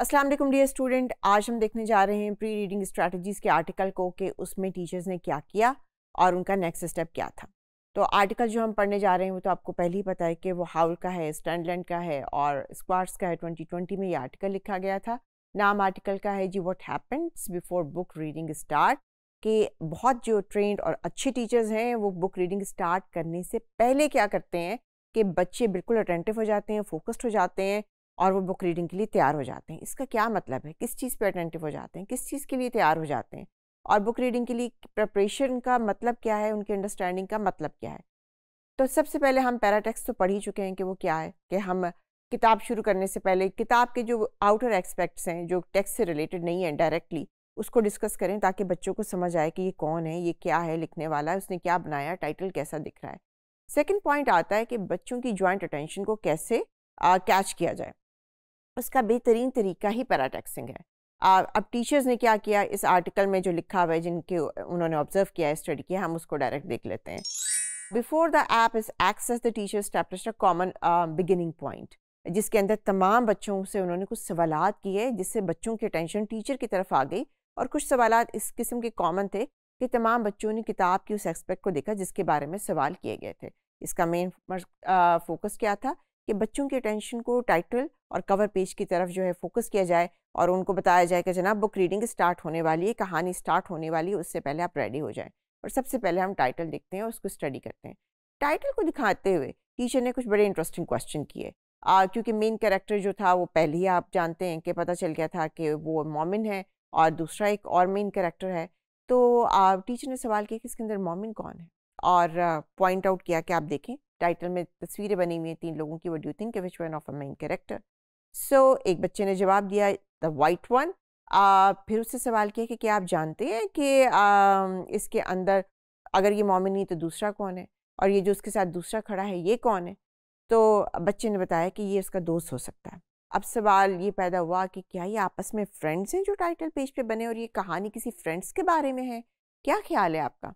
अस्सलाम वालेकुम dear student आज हम देखने जा रहे हैं प्री रीडिंग स्ट्रेटजीज़ के आर्टिकल को कि उसमें टीचर्स ने क्या किया और उनका नेक्स्ट स्टेप क्या था तो आर्टिकल जो हम पढ़ने जा रहे हैं वो तो आपको पहले ही पता है कि वो हाउल का है स्टैंडलैंड का है और स्क्वाड्स का है 2020 में ये आर्टिकल लिखा गया था नाम आर्टिकल का है जी what happens before book reading start कि बहुत जो ट्रेंड और अच्छे टीचर्स हैं वो बुक रीडिंग स्टार्ट करने से पहले क्या करते हैं कि बच्चे बिल्कुल अटेंटिव हो जाते हैं फोकस्ड हो जाते हैं और वो बुक रीडिंग के लिए तैयार हो जाते हैं इसका क्या मतलब है किस चीज़ पे अटेंटिव हो जाते हैं किस चीज़ के लिए तैयार हो जाते हैं और बुक रीडिंग के लिए प्रपरेशन का मतलब क्या है उनके अंडरस्टैंडिंग का मतलब क्या है तो सबसे पहले हम पैराटेक्स तो पढ़ ही चुके हैं कि वो क्या है कि हम किताब शुरू करने से पहले किताब के जो आउटर एक्सपेक्ट्स हैं जो टेक्स से रिलेटेड नहीं है डायरेक्टली उसको डिस्कस करें ताकि बच्चों को समझ आए कि ये कौन है ये क्या है लिखने वाला है उसने क्या बनाया टाइटल कैसा दिख रहा है सेकेंड पॉइंट आता है कि बच्चों की जॉइंट अटेंशन को कैसे कैच किया जाए उसका बेहतरीन तरीका ही पैरा टैक्सिंग है आ, अब टीचर्स ने क्या किया इस आर्टिकल में जो लिखा हुआ है जिनके उन्होंने ऑब्जर्व किया है स्टडी किया हम उसको डायरेक्ट देख लेते हैं before the app is access the teacher establish a common beginning point जिसके अंदर तमाम बच्चों से उन्होंने कुछ सवाल किए जिससे बच्चों की अटेंशन टीचर की तरफ आ गई और कुछ सवाल इस किस्म के कॉमन थे कि तमाम बच्चों ने किताब की उस एक्सपेक्ट को देखा जिसके बारे में सवाल किए गए थे इसका मेन फोकस क्या था कि बच्चों की अटेंशन को टाइटल और कवर पेज की तरफ जो है फोकस किया जाए और उनको बताया जाए कि जनाब बुक रीडिंग स्टार्ट होने वाली है कहानी स्टार्ट होने वाली है उससे पहले आप रेडी हो जाए और सबसे पहले हम टाइटल देखते हैं और उसको स्टडी करते हैं टाइटल को दिखाते हुए टीचर ने कुछ बड़े इंटरेस्टिंग क्वेश्चन किए क्योंकि मेन कैरेक्टर जो था वो पहले ही आप जानते हैं कि पता चल गया था कि वो मोमिन है और दूसरा एक और मेन कैरेक्टर है तो टीचर ने सवाल किया कि इसके अंदर मोमिन कौन है और पॉइंट आउट किया कि आप देखें टाइटल में तस्वीरें बनी हुई हैं तीन लोगों की what do think which one of a main character so एक बच्चे ने जवाब दिया द वाइट वन फिर उससे सवाल किया कि क्या आप जानते हैं कि uh, इसके अंदर अगर ये मोमिन नहीं तो दूसरा कौन है और ये जो उसके साथ दूसरा खड़ा है ये कौन है तो बच्चे ने बताया कि ये उसका दोस्त हो सकता है अब सवाल ये पैदा हुआ कि क्या ये आपस में फ्रेंड्स हैं जो टाइटल पेज पे बने और ये कहानी किसी फ्रेंड्स के बारे में है क्या ख्याल है आपका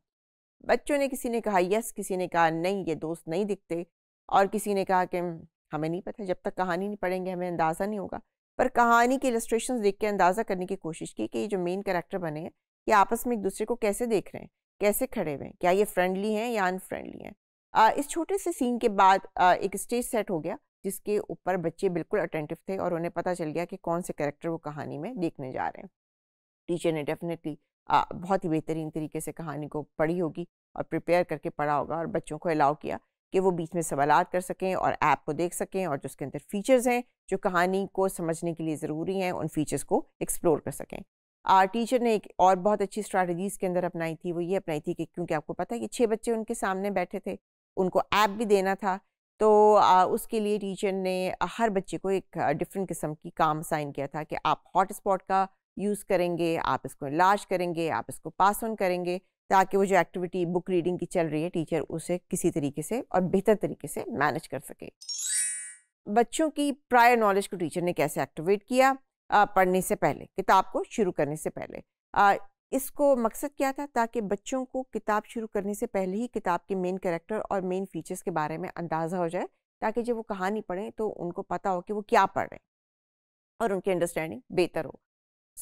बच्चों ने किसी ने कहा यस किसी ने कहा नहीं ये दोस्त नहीं दिखते और किसी ने कहा कि हमें नहीं पता जब तक कहानी नहीं पढ़ेंगे हमें अंदाज़ा नहीं होगा पर कहानी के इलस्ट्रेशन देख के अंदाज़ा करने की कोशिश की कि ये जो मेन करेक्टर बने हैं ये आपस में एक दूसरे को कैसे देख रहे हैं कैसे खड़े हुए हैं क्या ये फ्रेंडली हैं या अनफ्रेंडली हैं इस छोटे से सीन के बाद आ, एक स्टेज सेट हो गया जिसके ऊपर बच्चे बिल्कुल अटेंटिव थे और उन्हें पता चल गया कि कौन से करेक्टर वो कहानी में देखने जा रहे हैं टीचर ने डेफिनेटली आ, बहुत ही बेहतरीन तरीके से कहानी को पढ़ी होगी और प्रिपेयर करके पढ़ा होगा और बच्चों को अलाउ किया कि वो बीच में सवाल कर सकें और ऐप को देख सकें और जो उसके अंदर फ़ीचर्स हैं जो कहानी को समझने के लिए ज़रूरी हैं उन फीचर्स को एक्सप्लोर कर सकें आर टीचर ने एक और बहुत अच्छी स्ट्रैटेजीज़ के अंदर अपनाई थी वो ये अपनाई थी कि क्योंकि आपको पता है कि छः बच्चे उनके सामने बैठे थे उनको ऐप भी देना था तो आ, उसके लिए टीचर ने हर बच्चे को एक डिफरेंट किस्म की काम साइन किया था कि आप हॉट स्पॉट का यूज़ करेंगे आप इसको लार्ज करेंगे आप इसको पास ऑन करेंगे ताकि वो जो एक्टिविटी बुक रीडिंग की चल रही है टीचर उसे किसी तरीके से और बेहतर तरीके से मैनेज कर सके बच्चों की प्रायर नॉलेज को टीचर ने कैसे एक्टिवेट किया आ, पढ़ने से पहले किताब को शुरू करने से पहले आ, इसको मकसद क्या था ताकि बच्चों को किताब शुरू करने से पहले ही किताब के मेन करेक्टर और मेन फीचर्स के बारे में अंदाज़ा हो जाए ताकि जब वो कहानी पढ़ें तो उनको पता हो कि वो क्या पढ़ रहे हैं और उनकी अंडरस्टैंडिंग बेहतर हो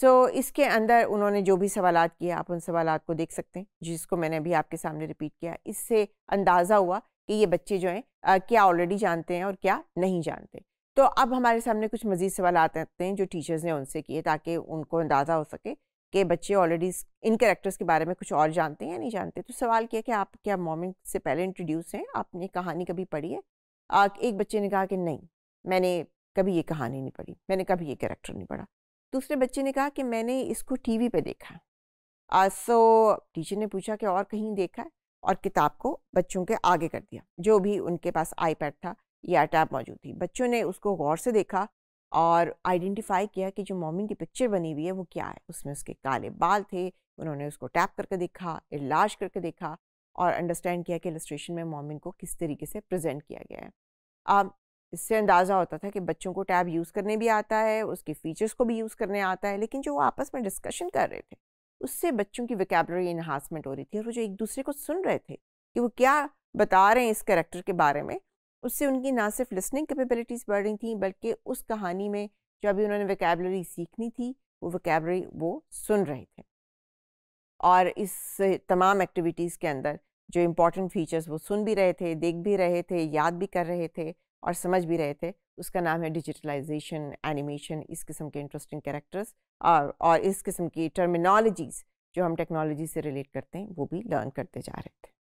सो so, इसके अंदर उन्होंने जो भी सवाल किए आप उन सवाल को देख सकते हैं जिसको मैंने अभी आपके सामने रिपीट किया इससे अंदाज़ा हुआ कि ये बच्चे जो हैं क्या ऑलरेडी जानते हैं और क्या नहीं जानते तो अब हमारे सामने कुछ मज़ीद सवाल आते हैं जो टीचर्स ने उनसे किए ताकि उनको अंदाज़ा हो सके कि बच्चे ऑलरेडी इन करेक्टर्स के बारे में कुछ और जानते हैं या नहीं जानते तो सवाल किया कि आप क्या मोमेंट से पहले इंट्रोड्यूस हैं आपने कहानी कभी पढ़ी है एक बच्चे ने कहा कि नहीं मैंने कभी ये कहानी नहीं पढ़ी मैंने कभी ये करेक्टर नहीं पढ़ा दूसरे बच्चे ने कहा कि मैंने इसको टीवी पे देखा आ, सो टीचर ने पूछा कि और कहीं देखा है और किताब को बच्चों के आगे कर दिया जो भी उनके पास आईपैड था या टैब मौजूद थी बच्चों ने उसको गौर से देखा और आइडेंटिफाई किया कि जो मोमिन की पिक्चर बनी हुई है वो क्या है उसमें उसके काले बाल थे उन्होंने उसको टैप करके देखा इलाज करके देखा और अंडरस्टैंड किया कि इलस्ट्रेशन में मोमिन को किस तरीके से प्रेजेंट किया गया है इससे अंदाज़ा होता था कि बच्चों को टैब यूज़ करने भी आता है उसके फीचर्स को भी यूज़ करने आता है लेकिन जो वो आपस में डिस्कशन कर रहे थे उससे बच्चों की वैकेबलरी इन्हांसमेंट हो रही थी और वो जो एक दूसरे को सुन रहे थे कि वो क्या बता रहे हैं इस करेक्टर के बारे में उससे उनकी ना सिर्फ लिसनिंग कैपेबिलिटीज़ बढ़ रही थी बल्कि उस कहानी में जो अभी उन्होंने वैकेबलरी सीखनी थी वो वैकेबलरी वो सुन रहे थे और इस तमाम एक्टिविटीज़ के अंदर जो इम्पोर्टेंट फीचर्स वो सुन भी रहे थे देख भी रहे थे याद भी कर रहे थे और समझ भी रहे थे उसका नाम है डिजिटलाइजेशन एनिमेशन इस किस्म के इंटरेस्टिंग कैरेक्टर्स और और इस किस्म की टर्मिनोलॉजीज़ जो हम टेक्नोलॉजी से रिलेट करते हैं वो भी लर्न करते जा रहे थे